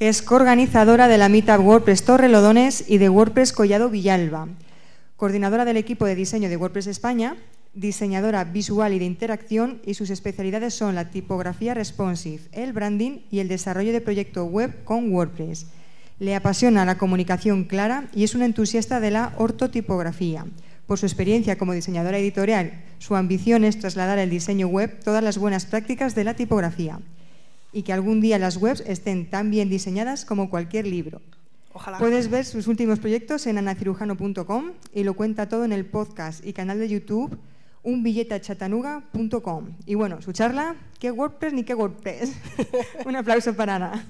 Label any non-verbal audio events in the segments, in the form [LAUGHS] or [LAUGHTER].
Es coorganizadora de la Meetup WordPress Torrelodones y de WordPress Collado Villalba. Coordinadora del equipo de diseño de WordPress España, diseñadora visual y de interacción y sus especialidades son la tipografía responsive, el branding y el desarrollo de proyectos web con WordPress. Le apasiona la comunicación clara y es una entusiasta de la ortotipografía. Por su experiencia como diseñadora editorial, su ambición es trasladar al diseño web todas las buenas prácticas de la tipografía y que algún día las webs estén tan bien diseñadas como cualquier libro. Ojalá. Puedes ver sus últimos proyectos en anacirujano.com y lo cuenta todo en el podcast y canal de YouTube unbilletachatanuga.com. Y bueno, su charla, ¿qué WordPress ni qué WordPress? [LAUGHS] Un aplauso para Ana.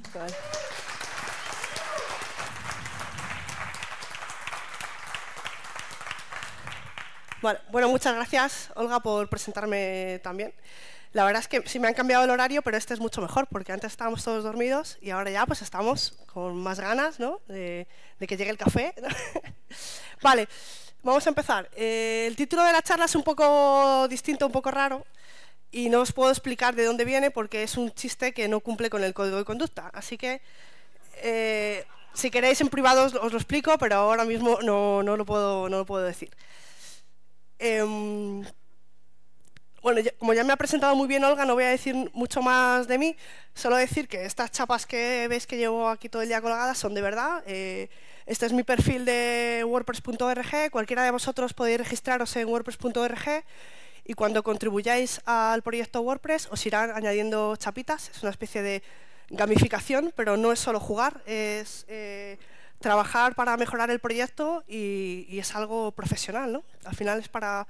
Bueno, bueno, muchas gracias Olga por presentarme también. La verdad es que sí me han cambiado el horario, pero este es mucho mejor, porque antes estábamos todos dormidos y ahora ya pues estamos con más ganas ¿no? de, que llegue el café. [LAUGHS] vale, vamos a empezar. Eh, el título de la charla es un poco distinto, un poco raro, y no os puedo explicar de dónde viene porque es un chiste que no cumple con el código de conducta. Así que... Eh, si queréis en privado os, lo explico, pero ahora mismo no, no, lo, puedo, puedo decir. Em, bueno, como ya me ha presentado muy bien Olga, no voy a decir mucho más de mí, solo decir que estas chapas que veis que llevo aquí todo el día colgadas son de verdad. Eh, este es mi perfil de wordpress.org, cualquiera de vosotros podéis registraros en wordpress.org y cuando contribuyáis al proyecto WordPress os irán añadiendo chapitas, es una especie de gamificación, pero no es solo jugar, es eh, trabajar para mejorar el proyecto y, y es algo profesional, ¿no? Al final es para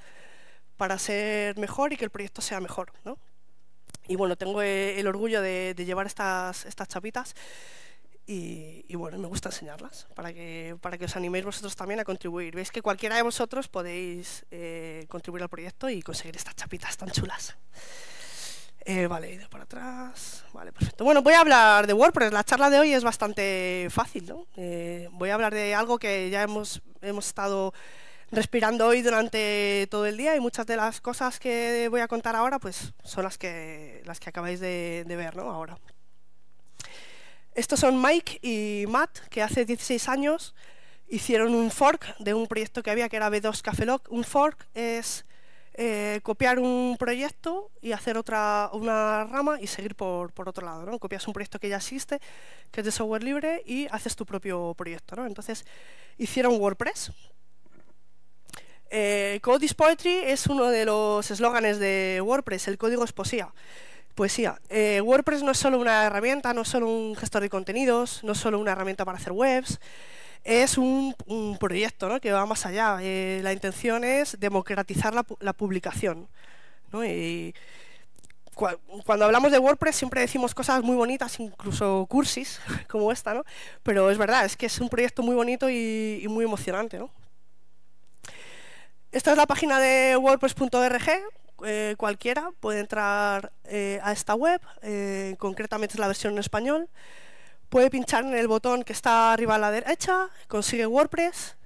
para ser mejor y que el proyecto sea mejor. Y bueno, tengo eh, el orgullo de, llevar estas, estas chapitas y, bueno, me gusta enseñarlas para que, para que os animéis vosotros también a contribuir. Veis que cualquiera de vosotros podéis eh, contribuir al proyecto y conseguir estas chapitas tan chulas. Eh, vale, ido para atrás. Vale, perfecto. Bueno, voy a hablar de WordPress. La charla de hoy es bastante fácil, ¿no? voy a hablar de algo que ya hemos, hemos estado respirando hoy durante todo el día y muchas de las cosas que voy a contar ahora pues son las que, las que acabáis de, ver ahora. Estos son Mike y Matt, que hace 16 años hicieron un fork de un proyecto que había que era B2 Lock. Un fork es eh, copiar un proyecto y hacer otra una rama y seguir por, otro lado. ¿no? Copias un proyecto que ya existe, que es de software libre, y haces tu propio proyecto. Entonces hicieron WordPress, eh, Code is Poetry es uno de los eslóganes de WordPress, el código es poesía. Poesía. Eh, WordPress no es solo una herramienta, no es solo un gestor de contenidos, no es solo una herramienta para hacer webs, es un, proyecto que va más allá. Eh, la intención es democratizar la, publicación. cuando hablamos de WordPress siempre decimos cosas muy bonitas, incluso cursis [LAUGHS] como esta, ¿no? Pero es verdad, es que es un proyecto muy bonito y, y muy emocionante, ¿no? Esta es la página de wordpress.org, eh, cualquiera puede entrar eh, a esta web, eh, concretamente es la versión en español. Puede pinchar en el botón que está arriba a la derecha, consigue WordPress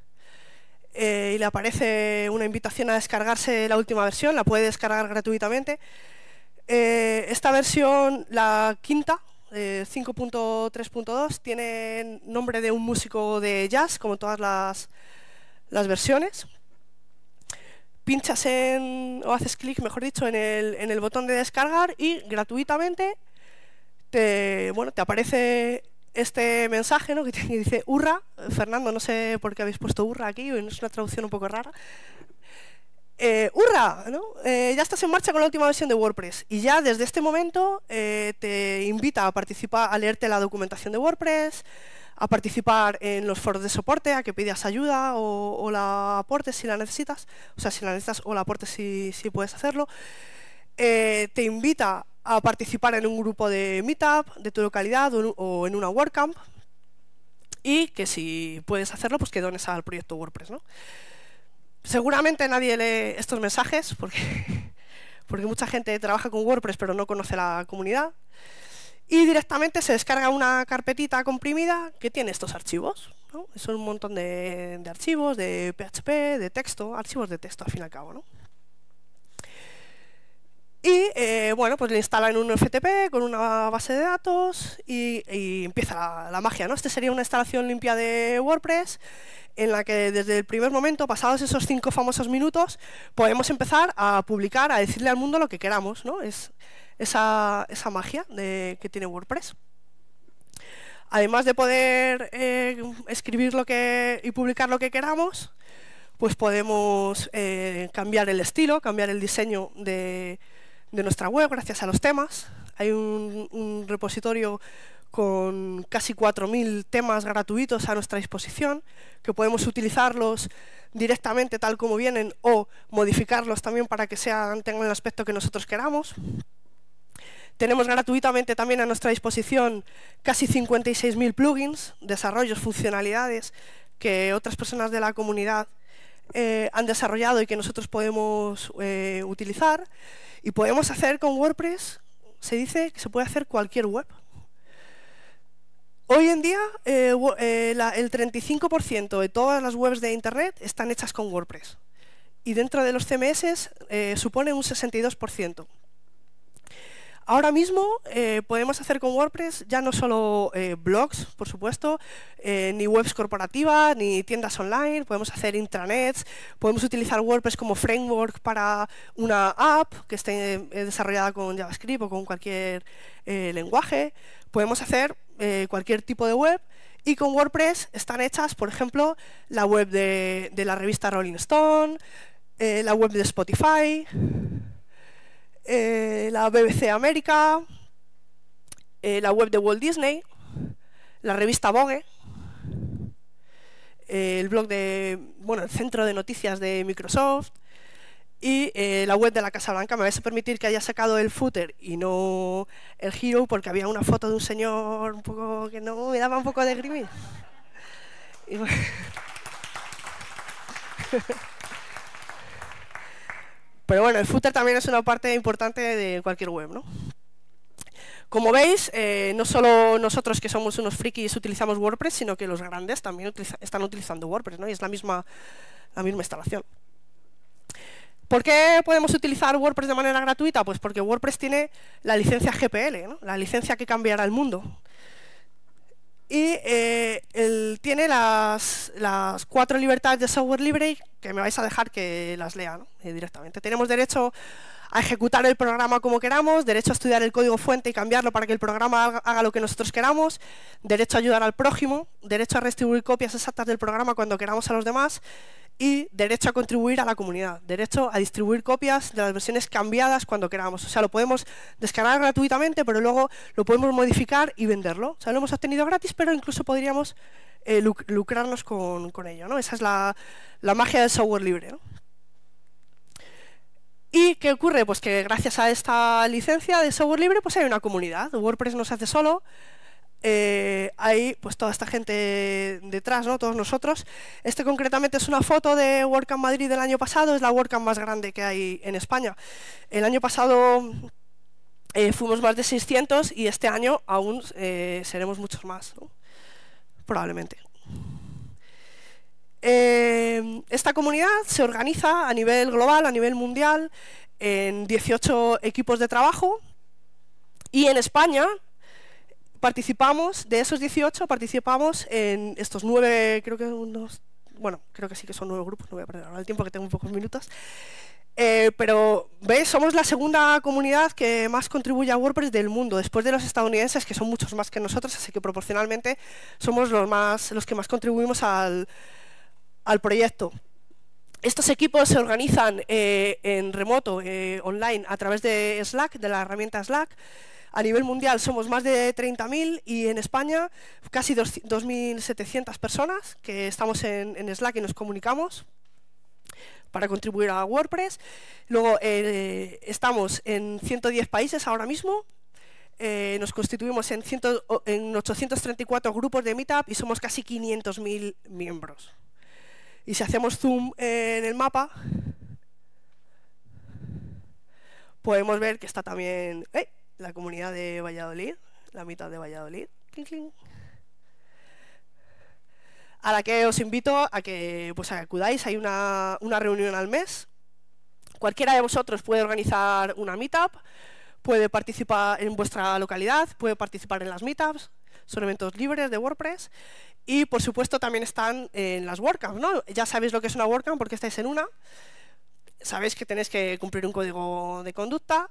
y le aparece una invitación a descargarse la última versión, la puede descargar gratuitamente. esta versión, la quinta, 5.3.2, tiene nombre de un músico de jazz, como todas las versiones pinchas en, o haces clic, mejor dicho, en el, botón de descargar y gratuitamente te, bueno, te aparece este mensaje ¿no? que [LAUGHS] dice hurra, Fernando, no sé por qué habéis puesto hurra aquí, es una traducción un poco rara. Eh, eh, ya estás en marcha con la última versión de WordPress y ya desde este momento eh, te invita a participar, a leerte la documentación de WordPress, a participar en los foros de soporte, a que pidas ayuda o, la aportes si la necesitas, o sea, si la necesitas o la aportes si, puedes hacerlo. Eh, te invita a participar en un grupo de meetup de tu localidad o en una WordCamp y que si puedes hacerlo, pues que dones al proyecto WordPress, ¿no? Seguramente nadie lee estos mensajes porque, [LAUGHS] porque mucha gente trabaja con WordPress pero no conoce la comunidad. Y directamente se descarga una carpetita comprimida que tiene estos archivos. ¿no? Son un montón de, de, archivos, de PHP, de texto, archivos de texto al fin y al cabo. ¿no? Eh, bueno, pues le instalan un FTP con una base de datos y, empieza la, magia, ¿no? Este sería una instalación limpia de WordPress en la que desde el primer momento, pasados esos cinco famosos minutos, podemos empezar a publicar, a decirle al mundo lo que queramos, ¿no? Es esa, magia que tiene WordPress. Además de poder eh, escribir lo que, y publicar lo que queramos, pues podemos eh, cambiar el estilo, cambiar el diseño de, de nuestra web gracias a los temas. Hay un, repositorio con casi 4.000 temas gratuitos a nuestra disposición, que podemos utilizarlos directamente tal como vienen o modificarlos también para que tengan el aspecto que nosotros queramos. Tenemos gratuitamente también a nuestra disposición casi 56.000 plugins, desarrollos, funcionalidades que otras personas de la comunidad eh, han desarrollado y que nosotros podemos eh, utilizar. Y podemos hacer con WordPress, se dice que se puede hacer cualquier web. Hoy en día eh, eh, el 35% de todas las webs de Internet están hechas con WordPress y dentro de los CMS eh, supone un 62%. Ahora mismo eh, podemos hacer con WordPress ya no solo eh, blogs, por supuesto, eh, ni webs corporativas, ni tiendas online, podemos hacer intranets, podemos utilizar WordPress como framework para una app que esté desarrollada con JavaScript o con cualquier lenguaje, podemos hacer cualquier tipo de web y con WordPress están hechas, por ejemplo, la web de la revista Rolling Stone, la web de Spotify. Eh, la BBC América, eh, la web de Walt Disney, la revista Vogue, eh, el blog de, bueno, el centro de noticias de Microsoft y la web de la Casa Blanca. Me vais a permitir que haya sacado el footer y no el hero porque había una foto de un señor un poco que no me daba un poco de grimir. [LAUGHS] Pero bueno, el footer también es una parte importante de cualquier web, Como veis, eh, no solo nosotros que somos unos frikis utilizamos WordPress, sino que los grandes también están utilizando WordPress, ¿no? Y es la misma, la misma instalación. ¿Por qué podemos utilizar WordPress de manera gratuita? Pues porque WordPress tiene la licencia GPL, la licencia que cambiará el mundo. Y eh, él tiene las, las, cuatro libertades de software libre que me vais a dejar que las lea eh, directamente. Tenemos derecho a ejecutar el programa como queramos, derecho a estudiar el código fuente y cambiarlo para que el programa haga, lo que nosotros queramos, derecho a ayudar al prójimo, derecho a redistribuir copias exactas del programa cuando queramos a los demás y derecho a contribuir a la comunidad, derecho a distribuir copias de las versiones cambiadas cuando queramos. O sea, lo podemos descargar gratuitamente, pero luego lo podemos modificar y venderlo. O sea, lo hemos obtenido gratis, pero incluso podríamos eh, lucrarnos con, ello. ¿no? Esa es la, magia del software libre. ¿Y qué ocurre? Pues que gracias a esta licencia de software libre, pues hay una comunidad. WordPress no se hace solo. Eh, hay pues toda esta gente detrás, ¿no? Todos nosotros. Este concretamente es una foto de WordCamp Madrid del año pasado, es la WordCamp más grande que hay en España. El año pasado eh, fuimos más de 600 y este año aún eh, seremos muchos más, probablemente. Eh, esta comunidad se organiza a nivel global, a nivel mundial, en 18 equipos de trabajo y en España participamos, de esos 18 participamos en estos nueve, creo que bueno, creo que sí que son nueve grupos, no voy a perder el tiempo que tengo pocos minutos. Eh, pero, ¿veis? Somos la segunda comunidad que más contribuye a WordPress del mundo, después de los estadounidenses, que son muchos más que nosotros, así que proporcionalmente somos los, más, los que más contribuimos al, al proyecto. Estos equipos se organizan eh, en remoto, eh, online, a través de Slack, de la herramienta Slack. A nivel mundial somos más de 30.000 y en España casi 2.700 personas que estamos en, Slack y nos comunicamos para contribuir a WordPress. Luego eh, estamos en 110 países ahora mismo. nos constituimos en, en 834 grupos de Meetup y somos casi 500.000 miembros. Y si hacemos zoom en el mapa, podemos ver que está también ¡eh! la comunidad de Valladolid, la mitad de Valladolid, a la que os invito pues, a que, acudáis. Hay una, una reunión al mes. Cualquiera de vosotros puede organizar una meetup, puede participar en vuestra localidad, puede participar en las meetups son eventos libres de WordPress. Y por supuesto también están en las Workshops, ¿no? Ya sabéis lo que es una WordCamp porque estáis en una. Sabéis que tenéis que cumplir un código de conducta.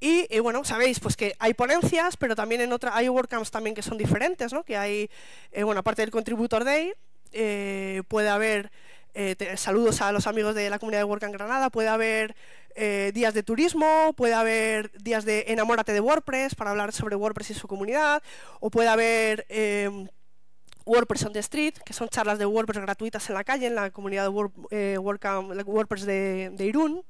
Y, eh, bueno, sabéis pues que hay ponencias, pero también en otra, hay WordCamps también que son diferentes, ¿no? Que hay, eh, bueno, aparte del Contributor Day, eh, puede haber eh, saludos a los amigos de la comunidad de WordCamp Granada, puede haber eh, días de turismo, puede haber días de enamórate de WordPress para hablar sobre WordPress y su comunidad, o puede haber em, WordPress on the Street, que son charlas de WordPress gratuitas en la calle, en la comunidad de eh, WordPress de Irún,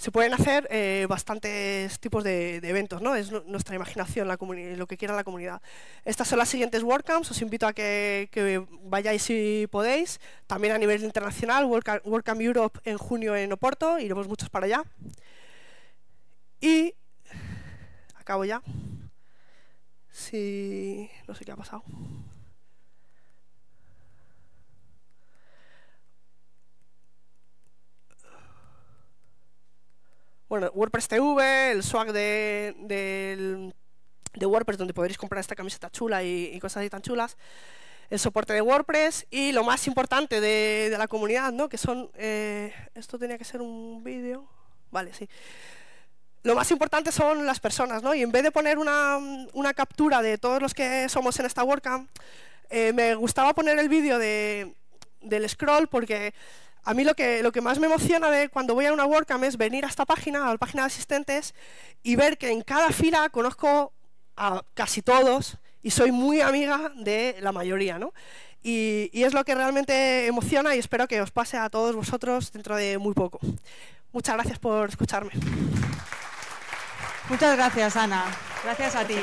se pueden hacer eh, bastantes tipos de, eventos, ¿no? Es nuestra imaginación, la lo que quiera la comunidad. Estas son las siguientes WordCamps, os invito a que, vayáis si podéis. También a nivel internacional, WordCamp, Europe en junio en Oporto, iremos muchos para allá. Y acabo ya. Si... no sé qué ha pasado. bueno, WordPress TV, el swag de, WordPress donde podréis comprar esta camiseta chula y, cosas así tan chulas, el soporte de WordPress y lo más importante de, la comunidad, ¿no? Que son, eh, esto tenía que ser un vídeo, vale, sí. Lo más importante son las personas, ¿no? Y en vez de poner una, captura de todos los que somos en esta WordCamp, eh, me gustaba poner el vídeo de, del scroll porque a mí lo que, lo que más me emociona de cuando voy a una WordCamp es venir a esta página, a la página de asistentes, y ver que en cada fila conozco a casi todos y soy muy amiga de la mayoría, Y, es lo que realmente emociona y espero que os pase a todos vosotros dentro de muy poco. Muchas gracias por escucharme. Muchas gracias, Ana. Gracias a ti.